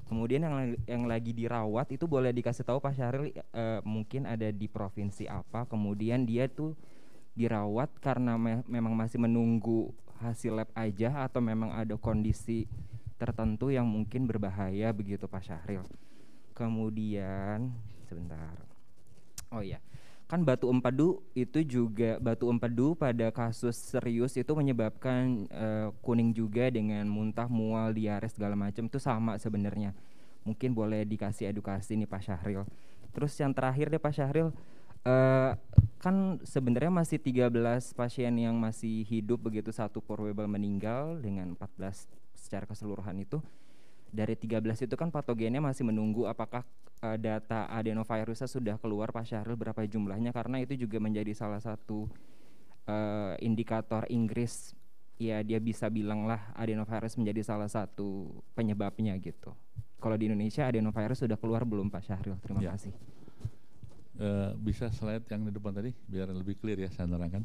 S5: Kemudian yang lagi, yang lagi dirawat itu boleh dikasih tahu Pak Syahril uh, mungkin ada di provinsi apa. Kemudian dia tuh dirawat karena me memang masih menunggu hasil lab aja atau memang ada kondisi tertentu yang mungkin berbahaya begitu Pak Syahril. Kemudian sebentar. Oh ya, Kan batu empedu itu juga batu empedu pada kasus serius itu menyebabkan uh, kuning juga dengan muntah, mual, diare segala macam itu sama sebenarnya. Mungkin boleh dikasih edukasi nih Pak Syahril. Terus yang terakhir deh Pak Syahril Uh, kan sebenarnya masih 13 pasien yang masih hidup begitu satu probable meninggal dengan 14 secara keseluruhan itu dari 13 itu kan patogennya masih menunggu apakah uh, data adenovirusnya sudah keluar Pak Syahril berapa jumlahnya karena itu juga menjadi salah satu uh, indikator Inggris ya dia bisa bilang lah adenovirus menjadi salah satu penyebabnya gitu. Kalau di Indonesia adenovirus sudah keluar belum Pak Syahril? Terima ya. kasih.
S1: Uh, bisa slide yang di depan tadi biar lebih clear ya saya terangkan.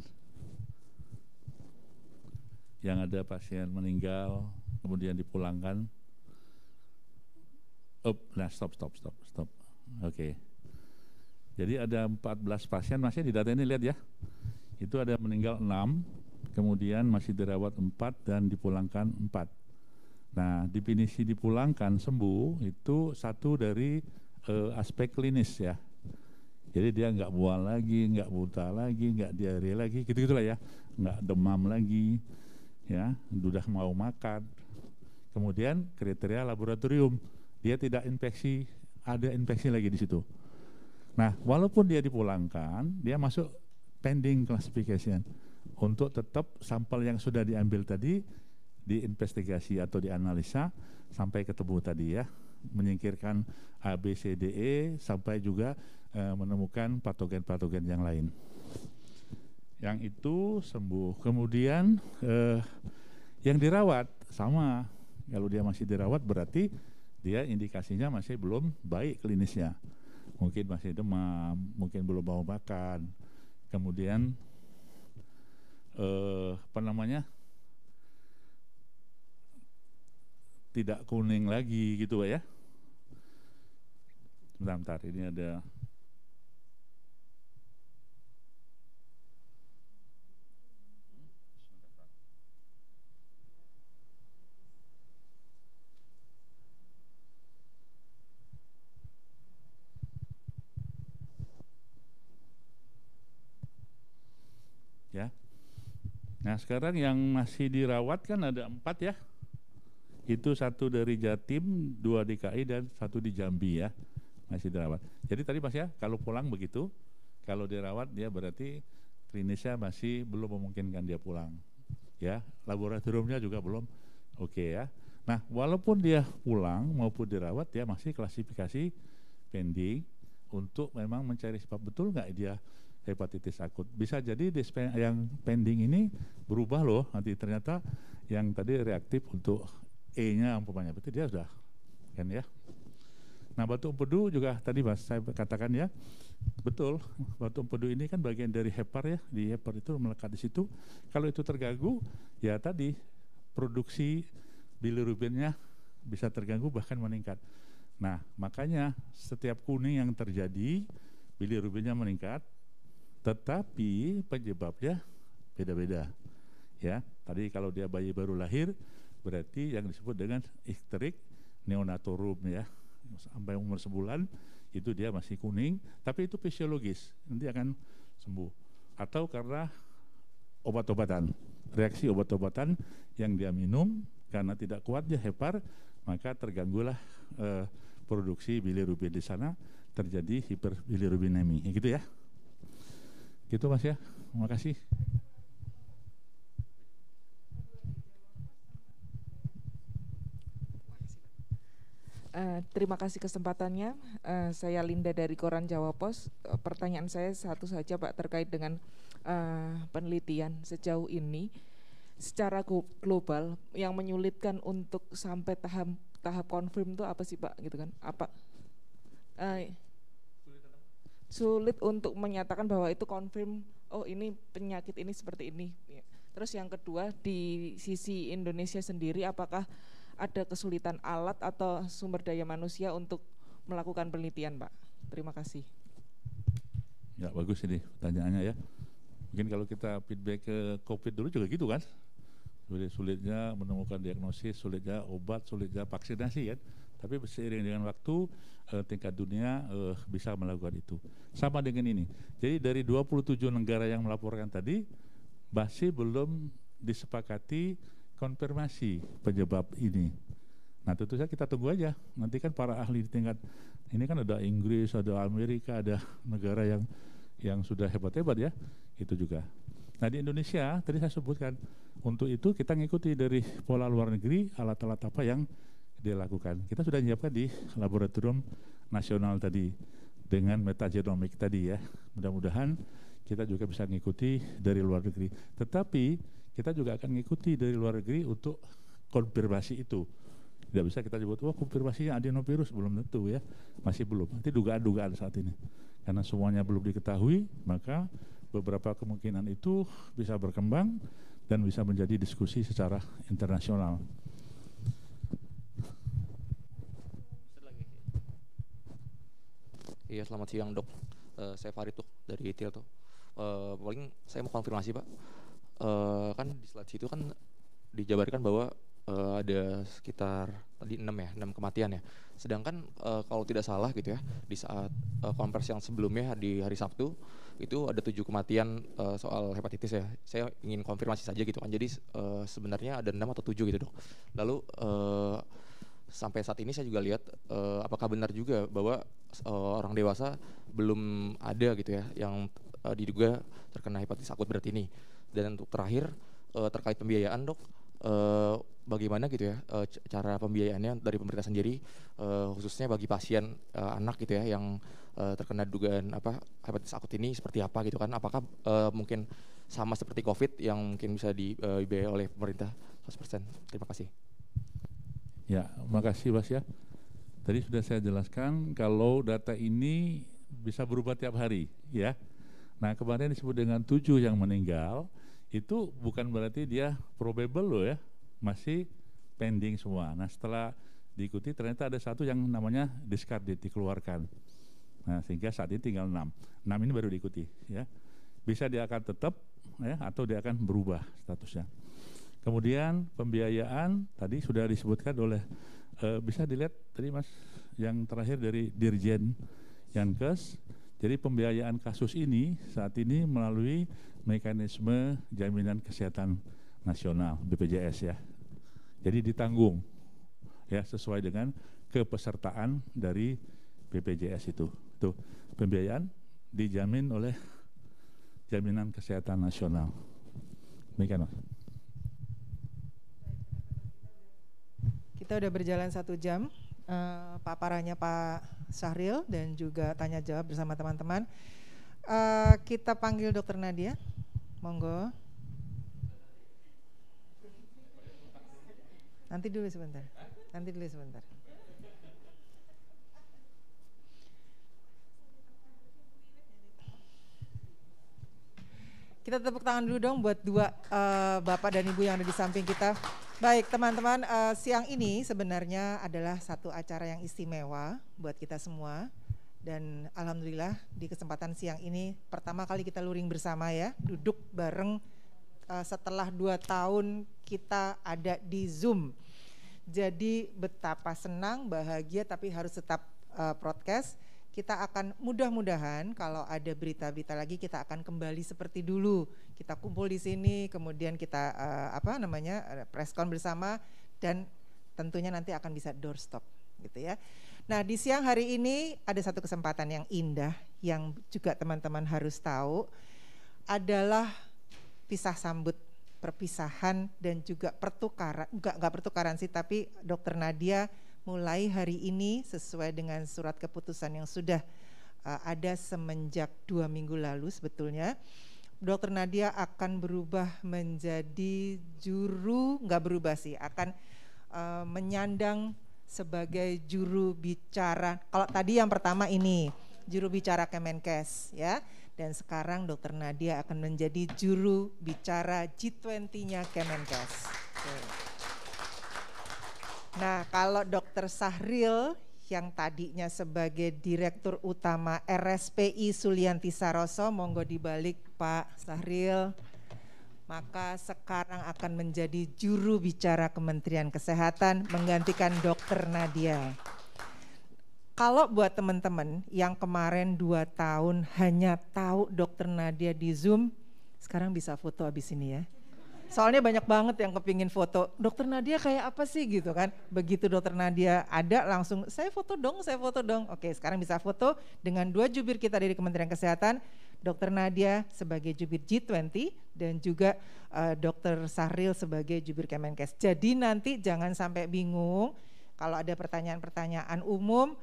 S1: Yang ada pasien meninggal, kemudian dipulangkan. Up, nah stop, stop, stop, stop. Oke. Okay. Jadi ada 14 pasien masih di data ini lihat ya. Itu ada meninggal 6, kemudian masih dirawat 4 dan dipulangkan 4. Nah, definisi dipulangkan sembuh itu satu dari uh, aspek klinis ya. Jadi dia nggak mual lagi, nggak buta lagi, nggak diare lagi, gitu gitulah ya, nggak demam lagi, ya, sudah mau makan, Kemudian kriteria laboratorium, dia tidak infeksi, ada infeksi lagi di situ. Nah, walaupun dia dipulangkan, dia masuk pending classification untuk tetap sampel yang sudah diambil tadi diinvestigasi atau dianalisa sampai ketemu tadi ya menyingkirkan A, B, C, D, E sampai juga e, menemukan patogen-patogen yang lain. Yang itu sembuh. Kemudian e, yang dirawat sama kalau dia masih dirawat berarti dia indikasinya masih belum baik klinisnya. Mungkin masih demam, mungkin belum mau makan. Kemudian eh, apa namanya? tidak kuning lagi gitu ya. Bentar, bentar ini ada Nah sekarang yang masih dirawat kan ada empat ya. Itu satu dari Jatim, dua DKI dan satu di Jambi ya masih dirawat. Jadi tadi Mas ya kalau pulang begitu, kalau dirawat dia berarti klinisnya masih belum memungkinkan dia pulang. Ya laboratoriumnya juga belum oke okay ya. Nah walaupun dia pulang maupun dirawat dia masih klasifikasi pending untuk memang mencari sebab betul nggak dia hepatitis akut. Bisa jadi yang pending ini berubah loh nanti ternyata yang tadi reaktif untuk E-nya umpamanya berarti dia sudah kan ya. Nah batu empedu juga tadi mas saya katakan ya betul batu empedu ini kan bagian dari hepar ya di hepar itu melekat di situ. Kalau itu terganggu ya tadi produksi bilirubinnya bisa terganggu bahkan meningkat. Nah makanya setiap kuning yang terjadi bilirubinnya meningkat tetapi penyebabnya beda-beda. Ya, tadi kalau dia bayi baru lahir berarti yang disebut dengan ikterik neonatorum ya sampai umur sebulan itu dia masih kuning tapi itu fisiologis nanti akan sembuh atau karena obat-obatan reaksi obat-obatan yang dia minum karena tidak kuatnya hepar maka terganggulah eh, produksi bilirubin di sana terjadi hiperbilirubinemi gitu ya Gitu Mas ya. Terima kasih.
S2: Uh, terima kasih kesempatannya. Uh, saya Linda dari Koran Jawa Pos. Uh, pertanyaan saya satu saja, Pak, terkait dengan uh, penelitian sejauh ini secara global yang menyulitkan untuk sampai tahap tahap konfirm itu apa sih, Pak? Gitu kan? Apa? Uh, sulit untuk menyatakan bahwa itu confirm oh ini penyakit ini seperti ini. Terus yang kedua di sisi Indonesia sendiri apakah ada kesulitan alat atau sumber daya manusia untuk melakukan penelitian, Pak? Terima kasih.
S1: Ya bagus ini pertanyaannya ya. Mungkin kalau kita feedback ke COVID dulu juga gitu kan? Sulit sulitnya menemukan diagnosis, sulitnya obat, sulitnya vaksinasi Ya? Tapi seiring dengan waktu uh, tingkat dunia uh, bisa melakukan itu. Sama dengan ini. Jadi dari 27 negara yang melaporkan tadi masih belum disepakati konfirmasi penyebab ini. Nah tentu saja kita tunggu aja. Nanti kan para ahli di tingkat ini kan ada Inggris, ada Amerika, ada negara yang yang sudah hebat-hebat ya itu juga. Nah di Indonesia tadi saya sebutkan untuk itu kita ngikuti dari pola luar negeri alat-alat apa yang dilakukan. Kita sudah menyiapkan di laboratorium nasional tadi dengan metagenomik tadi ya. Mudah-mudahan kita juga bisa mengikuti dari luar negeri. Tetapi kita juga akan mengikuti dari luar negeri untuk konfirmasi itu. Tidak bisa kita sebut, wah oh, konfirmasinya adenovirus, belum tentu ya, masih belum. Nanti dugaan-dugaan saat ini. Karena semuanya belum diketahui, maka beberapa kemungkinan itu bisa berkembang dan bisa menjadi diskusi secara internasional.
S6: Iya selamat siang dok. Uh, saya Farid tuh dari Tilto. tuh. Eh, paling saya mau konfirmasi pak. Uh, kan di slide situ kan dijabarkan bahwa uh, ada sekitar tadi enam ya enam kematian ya. Sedangkan uh, kalau tidak salah gitu ya di saat uh, konversi yang sebelumnya di hari Sabtu itu ada tujuh kematian uh, soal hepatitis ya. Saya ingin konfirmasi saja gitu kan. Jadi uh, sebenarnya ada enam atau tujuh gitu dok. Lalu uh, sampai saat ini saya juga lihat uh, apakah benar juga bahwa uh, orang dewasa belum ada gitu ya yang uh, diduga terkena hepatitis akut berat ini. Dan untuk terakhir uh, terkait pembiayaan dok, uh, bagaimana gitu ya uh, cara pembiayaannya dari pemerintah sendiri uh, khususnya bagi pasien uh, anak gitu ya yang uh, terkena dugaan apa hepatitis akut ini seperti apa gitu kan? Apakah uh, mungkin sama seperti COVID yang mungkin bisa dibiayai oleh pemerintah 100%? Terima kasih.
S1: Ya, makasih Mas ya. Tadi sudah saya jelaskan kalau data ini bisa berubah tiap hari, ya. Nah, kemarin disebut dengan tujuh yang meninggal, itu bukan berarti dia probable loh ya, masih pending semua. Nah, setelah diikuti ternyata ada satu yang namanya discarded, dikeluarkan. Nah, sehingga saat ini tinggal enam. Enam ini baru diikuti, ya. Bisa dia akan tetap, ya, atau dia akan berubah statusnya. Kemudian pembiayaan tadi sudah disebutkan oleh e, bisa dilihat tadi Mas yang terakhir dari Dirjen Yankes. Jadi pembiayaan kasus ini saat ini melalui mekanisme jaminan kesehatan nasional BPJS ya. Jadi ditanggung ya sesuai dengan kepesertaan dari BPJS itu. Tuh, pembiayaan dijamin oleh jaminan kesehatan nasional. Demikian Mas.
S2: kita udah berjalan satu jam uh, eh, paparannya Pak Sahril dan juga tanya jawab bersama teman-teman. Uh, kita panggil Dokter Nadia, monggo. Nanti dulu sebentar, nanti dulu sebentar. Kita tepuk tangan dulu dong buat dua uh, bapak dan ibu yang ada di samping kita. Baik teman-teman, uh, siang ini sebenarnya adalah satu acara yang istimewa buat kita semua. Dan alhamdulillah di kesempatan siang ini pertama kali kita luring bersama ya, duduk bareng uh, setelah dua tahun kita ada di Zoom. Jadi betapa senang, bahagia tapi harus tetap uh, broadcast kita akan mudah-mudahan kalau ada berita-berita lagi kita akan kembali seperti dulu. Kita kumpul di sini, kemudian kita uh, apa namanya preskon bersama dan tentunya nanti akan bisa doorstop gitu ya. Nah, di siang hari ini ada satu kesempatan yang indah yang juga teman-teman harus tahu adalah pisah sambut perpisahan dan juga pertukaran enggak enggak pertukaran sih tapi dokter Nadia mulai hari ini sesuai dengan surat keputusan yang sudah uh, ada semenjak dua minggu lalu sebetulnya. Dokter Nadia akan berubah menjadi juru, nggak berubah sih, akan uh, menyandang sebagai juru bicara. Kalau tadi yang pertama ini juru bicara Kemenkes ya, dan sekarang Dokter Nadia akan menjadi juru bicara G20-nya Kemenkes. Okay. Nah, kalau Dokter Sahril yang tadinya sebagai Direktur Utama RSPI Sulianti Saroso, monggo dibalik Pak Sahril, maka sekarang akan menjadi juru bicara Kementerian Kesehatan menggantikan Dokter Nadia. Kalau buat teman-teman yang kemarin dua tahun hanya tahu Dokter Nadia di Zoom, sekarang bisa foto habis ini ya. Soalnya banyak banget yang kepingin foto. Dokter Nadia kayak apa sih gitu kan? Begitu dokter Nadia ada langsung saya foto dong, saya foto dong. Oke, sekarang bisa foto dengan dua jubir kita dari Kementerian Kesehatan, Dokter Nadia sebagai jubir G20 dan juga uh, Dokter Sahril sebagai jubir Kemenkes. Jadi nanti jangan sampai bingung kalau ada pertanyaan-pertanyaan umum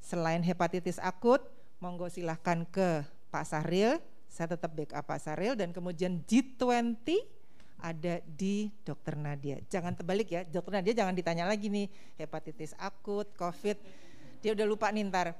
S2: selain hepatitis akut, monggo silahkan ke Pak Sahril. Saya tetap backup Pak Sahril dan kemudian G20 ada di dokter Nadia. Jangan terbalik ya, dokter Nadia jangan ditanya lagi nih hepatitis akut, COVID. Dia udah lupa nih ntar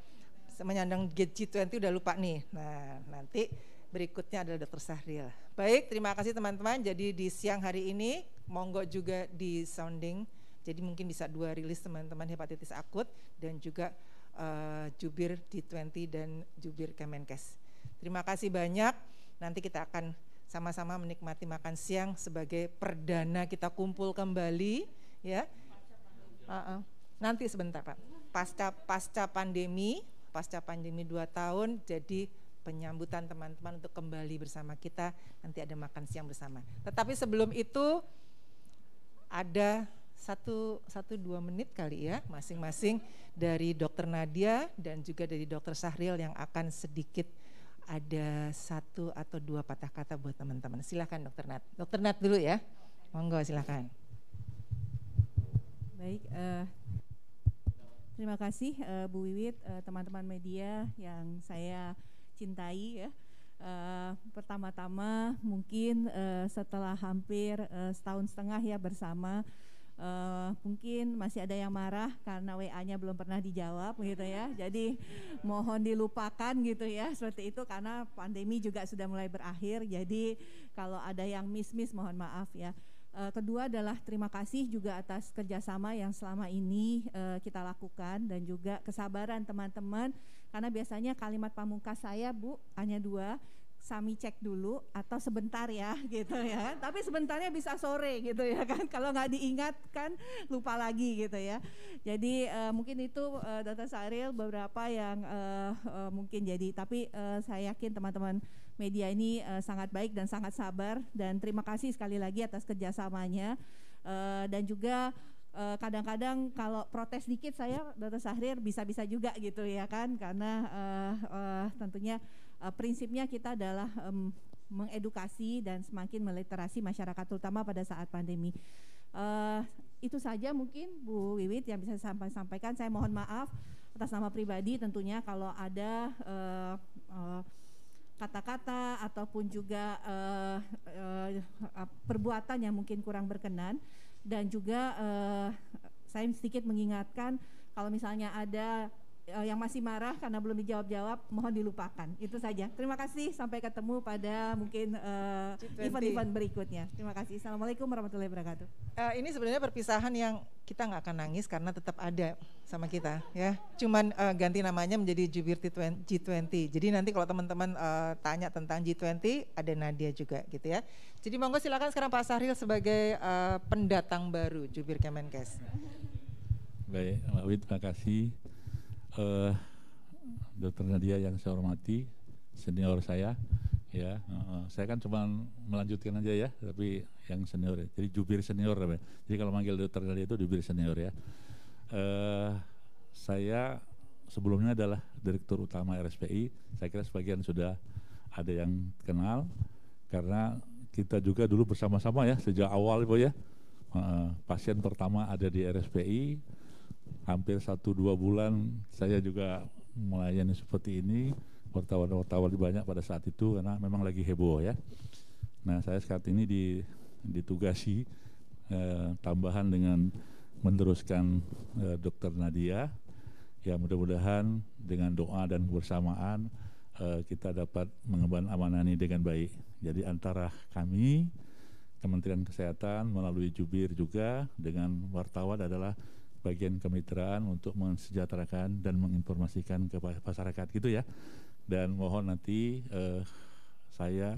S2: menyandang G20 udah lupa nih. Nah, nanti berikutnya adalah dokter Sahril. Baik, terima kasih teman-teman. Jadi di siang hari ini monggo juga di sounding. Jadi mungkin bisa dua rilis teman-teman hepatitis akut dan juga uh, jubir G20 dan jubir Kemenkes. Terima kasih banyak. Nanti kita akan sama-sama menikmati makan siang sebagai perdana kita kumpul kembali ya. Uh -uh. Nanti sebentar Pak. Pasca pasca pandemi, pasca pandemi dua tahun jadi penyambutan teman-teman untuk kembali bersama kita nanti ada makan siang bersama. Tetapi sebelum itu ada satu satu dua menit kali ya masing-masing dari Dokter Nadia dan juga dari Dokter Sahril yang akan sedikit ada satu atau dua patah kata buat teman-teman. Silakan Dokter Nat. Dokter Nat dulu ya. Monggo silakan.
S4: Baik, uh, terima kasih uh, Bu Wiwit, eh, teman-teman uh, media yang saya cintai ya. Uh, pertama-tama mungkin uh, setelah hampir uh, setahun setengah ya bersama uh, mungkin masih ada yang marah karena WA-nya belum pernah dijawab gitu ya. Jadi mohon dilupakan gitu ya seperti itu karena pandemi juga sudah mulai berakhir. Jadi kalau ada yang miss-miss mohon maaf ya. Uh, kedua adalah terima kasih juga atas kerjasama yang selama ini uh, kita lakukan dan juga kesabaran teman-teman karena biasanya kalimat pamungkas saya Bu hanya dua Sami cek dulu atau sebentar ya gitu ya. Tapi sebentarnya bisa sore gitu ya kan. Kalau nggak kan lupa lagi gitu ya. Jadi uh, mungkin itu uh, data Saril beberapa yang uh, uh, mungkin jadi. Tapi uh, saya yakin teman-teman media ini uh, sangat baik dan sangat sabar dan terima kasih sekali lagi atas kerjasamanya uh, dan juga kadang-kadang kalau protes dikit saya data Sahrir bisa-bisa juga gitu ya kan karena uh, uh, tentunya uh, prinsipnya kita adalah um, mengedukasi dan semakin meliterasi masyarakat terutama pada saat pandemi. Uh, itu saja mungkin Bu Wiwit yang bisa saya sampaikan. Saya mohon maaf atas nama pribadi tentunya kalau ada uh, uh, kata-kata ataupun juga uh, uh, perbuatan yang mungkin kurang berkenan dan juga uh, saya sedikit mengingatkan kalau misalnya ada uh, yang masih marah karena belum dijawab-jawab mohon dilupakan. Itu saja. Terima kasih sampai ketemu pada mungkin eh, event-event uh, berikutnya. Terima kasih. Assalamualaikum warahmatullahi wabarakatuh.
S2: Uh, ini sebenarnya perpisahan yang kita nggak akan nangis karena tetap ada sama kita ya. Cuman uh, ganti namanya menjadi Jubir G20. Jadi nanti kalau teman-teman uh, tanya tentang G20 ada Nadia juga gitu ya. Jadi monggo silakan sekarang Pak Sahril sebagai uh, pendatang baru Jubir Kemenkes.
S1: Baik, Mbak terima kasih uh, Dokter Nadia yang saya hormati, senior saya, ya, uh, saya kan cuma melanjutkan aja ya, tapi yang senior, ya. jadi jubir senior, jadi kalau manggil dokter Nadia itu jubir senior ya. Uh, saya sebelumnya adalah direktur utama RSPI, saya kira sebagian sudah ada yang kenal, karena kita juga dulu bersama-sama ya sejak awal, Bu ya. pasien pertama ada di RSPI, hampir satu dua bulan saya juga melayani seperti ini wartawan-wartawan banyak pada saat itu karena memang lagi heboh ya. Nah saya saat ini di, ditugasi eh, tambahan dengan meneruskan eh, Dokter Nadia. Ya mudah-mudahan dengan doa dan kebersamaan eh, kita dapat mengemban amanah ini dengan baik. Jadi antara kami Kementerian Kesehatan melalui jubir juga dengan wartawan adalah bagian kemitraan untuk mensejahterakan dan menginformasikan kepada masyarakat gitu ya. Dan mohon nanti eh, saya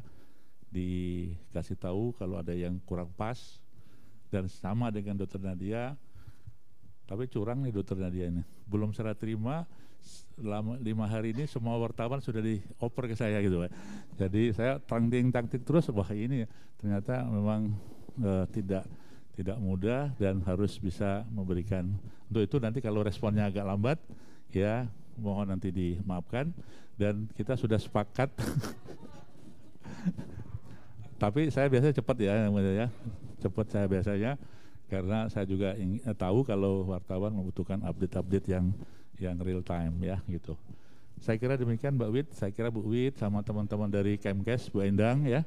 S1: dikasih tahu kalau ada yang kurang pas dan sama dengan dokter Nadia tapi curang nih dokter Nadia ini belum saya terima lama, lima hari ini semua wartawan sudah dioper ke saya gitu Pak. jadi saya tangting tangting terus wah ini ternyata memang eh, tidak tidak mudah dan harus bisa memberikan untuk itu nanti kalau responnya agak lambat ya mohon nanti dimaafkan dan kita sudah sepakat tapi saya biasanya cepat ya ya cepat saya biasanya karena saya juga ingin, eh, tahu kalau wartawan membutuhkan update-update yang yang real time ya gitu saya kira demikian Mbak Wit saya kira Bu Wit sama teman-teman dari Kemkes Bu Endang ya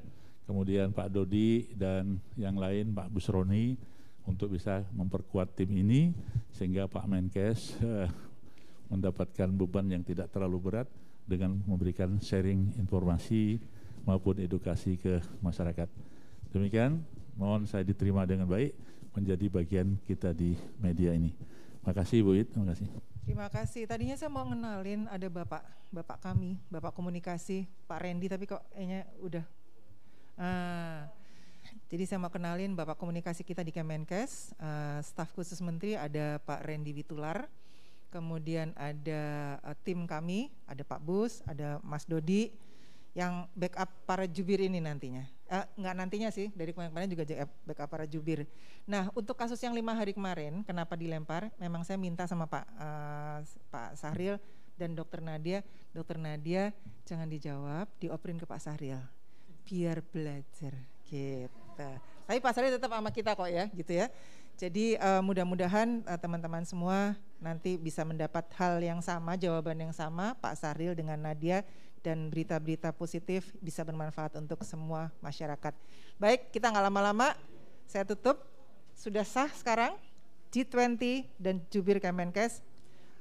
S1: kemudian Pak Dodi dan yang lain Pak Busroni untuk bisa memperkuat tim ini sehingga Pak Menkes eh, mendapatkan beban yang tidak terlalu berat dengan memberikan sharing informasi maupun edukasi ke masyarakat. Demikian, mohon saya diterima dengan baik menjadi bagian kita di media ini. terima kasih Bu It, terima kasih.
S2: Terima kasih. Tadinya saya mau ngenalin ada Bapak, Bapak kami, Bapak komunikasi, Pak Randy tapi kok kayaknya udah Uh, jadi saya mau kenalin Bapak Komunikasi kita di Kemenkes, uh, staf khusus Menteri ada Pak Randy Witular, kemudian ada uh, tim kami, ada Pak Bus, ada Mas Dodi, yang backup para jubir ini nantinya. Eh, enggak nantinya sih, dari kemarin-kemarin juga backup para jubir. Nah, untuk kasus yang lima hari kemarin, kenapa dilempar? Memang saya minta sama Pak uh, Pak Sahril dan Dokter Nadia, Dokter Nadia jangan dijawab, dioperin ke Pak Sahril biar belajar gitu. Tapi pasarnya tetap sama kita kok ya gitu ya. Jadi uh, mudah-mudahan uh, teman-teman semua nanti bisa mendapat hal yang sama, jawaban yang sama Pak Saril dengan Nadia dan berita-berita positif bisa bermanfaat untuk semua masyarakat. Baik, kita nggak lama-lama, saya tutup. Sudah sah sekarang G20 dan jubir Kemenkes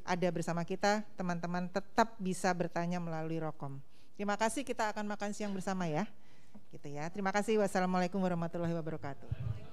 S2: ada bersama kita, teman-teman tetap bisa bertanya melalui Rokom. Terima kasih, kita akan makan siang bersama ya gitu ya. Terima kasih. Wassalamualaikum warahmatullahi wabarakatuh.